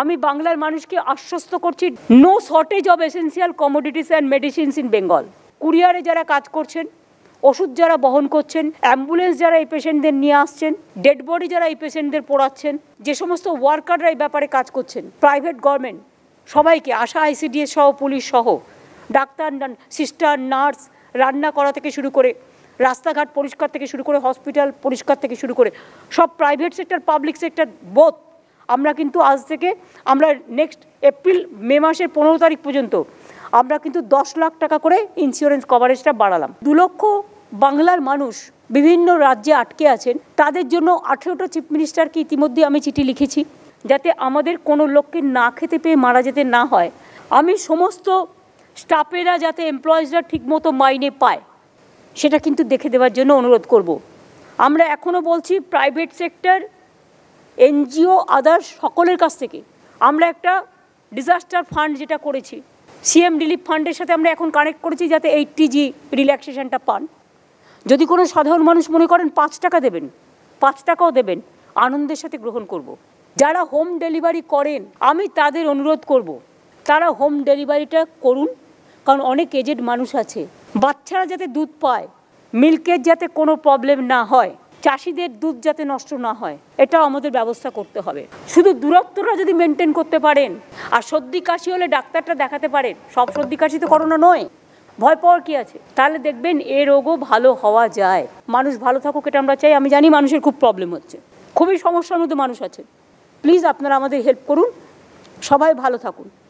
আমি বাংলার মানুষকে আশ্বস্ত করছি no shortage of essential commodities and medicines in Bengal কুরিয়ারে যারা কাজ করছেন ওষুধ যারা বহন করছেন অ্যাম্বুলেন্স যারা এই পেশেন্টদের নিয়ে আসছেন ডেড বডি যারা এই পেশেন্টদের পড়াচ্ছেন যে সমস্ত ওয়ার্কাররা এই ব্যাপারে কাজ করছেন প্রাইভেট গভর্নমেন্ট সবাইকে আশা আইসিডিএস সহ পুলিশ সহ ডাক্তার সিস্টার নার্স রান্না করা থেকে শুরু করে রাস্তাঘাট পরিষ্কার থেকে শুরু করে হসপিটাল পরিষ্কার থেকে শুরু করে সব private sector public sector both আমরা কিন্তু আজ থেকে আমরা নেক্সট এপ্রিল মে মাসের পনেরো তারিখ পর্যন্ত আমরা কিন্তু দশ লাখ টাকা করে ইন্স্যুরেন্স কভারেজটা বাড়ালাম দু লক্ষ বাংলার মানুষ বিভিন্ন রাজ্যে আটকে আছেন তাদের জন্য আঠেরোটা চিফ মিনিস্টারকে ইতিমধ্যে আমি চিঠি লিখেছি যাতে আমাদের কোনো লোককে না খেতে পেয়ে মারা যেতে না হয় আমি সমস্ত স্টাফেরা যাতে এমপ্লয়িজরা ঠিকমতো মাইনে পায় সেটা কিন্তু দেখে দেওয়ার জন্য অনুরোধ করব আমরা এখনও বলছি প্রাইভেট সেক্টর এনজিও আদার সকলের কাছ থেকে আমরা একটা ডিজাস্টার ফান্ড যেটা করেছি সিএম রিলিফ ফান্ডের সাথে আমরা এখন কানেক্ট করেছি যাতে এইটটি জি রিল্যাক্সেশনটা পান যদি কোনো সাধারণ মানুষ মনে করেন পাঁচ টাকা দেবেন পাঁচ টাকাও দেবেন আনন্দের সাথে গ্রহণ করব। যারা হোম ডেলিভারি করেন আমি তাদের অনুরোধ করব। তারা হোম ডেলিভারিটা করুন কারণ অনেক এজেড মানুষ আছে বাচ্চারা যাতে দুধ পায় মিল্কের যাতে কোনো প্রবলেম না হয় চাষিদের দুধ যাতে নষ্ট না হয় এটাও আমাদের ব্যবস্থা করতে হবে শুধু দূরত্বটা যদি মেনটেন করতে পারেন আর সর্দি কাশি হলে ডাক্তারটা দেখাতে পারেন সব সর্দি কাশি তো করোনা নয় ভয় পাওয়ার কি আছে তাহলে দেখবেন এ রোগও ভালো হওয়া যায় মানুষ ভালো থাকুক এটা আমরা চাই আমি জানি মানুষের খুব প্রবলেম হচ্ছে খুবই সমস্যার মধ্যে মানুষ আছে প্লিজ আপনারা আমাদের হেল্প করুন সবাই ভালো থাকুন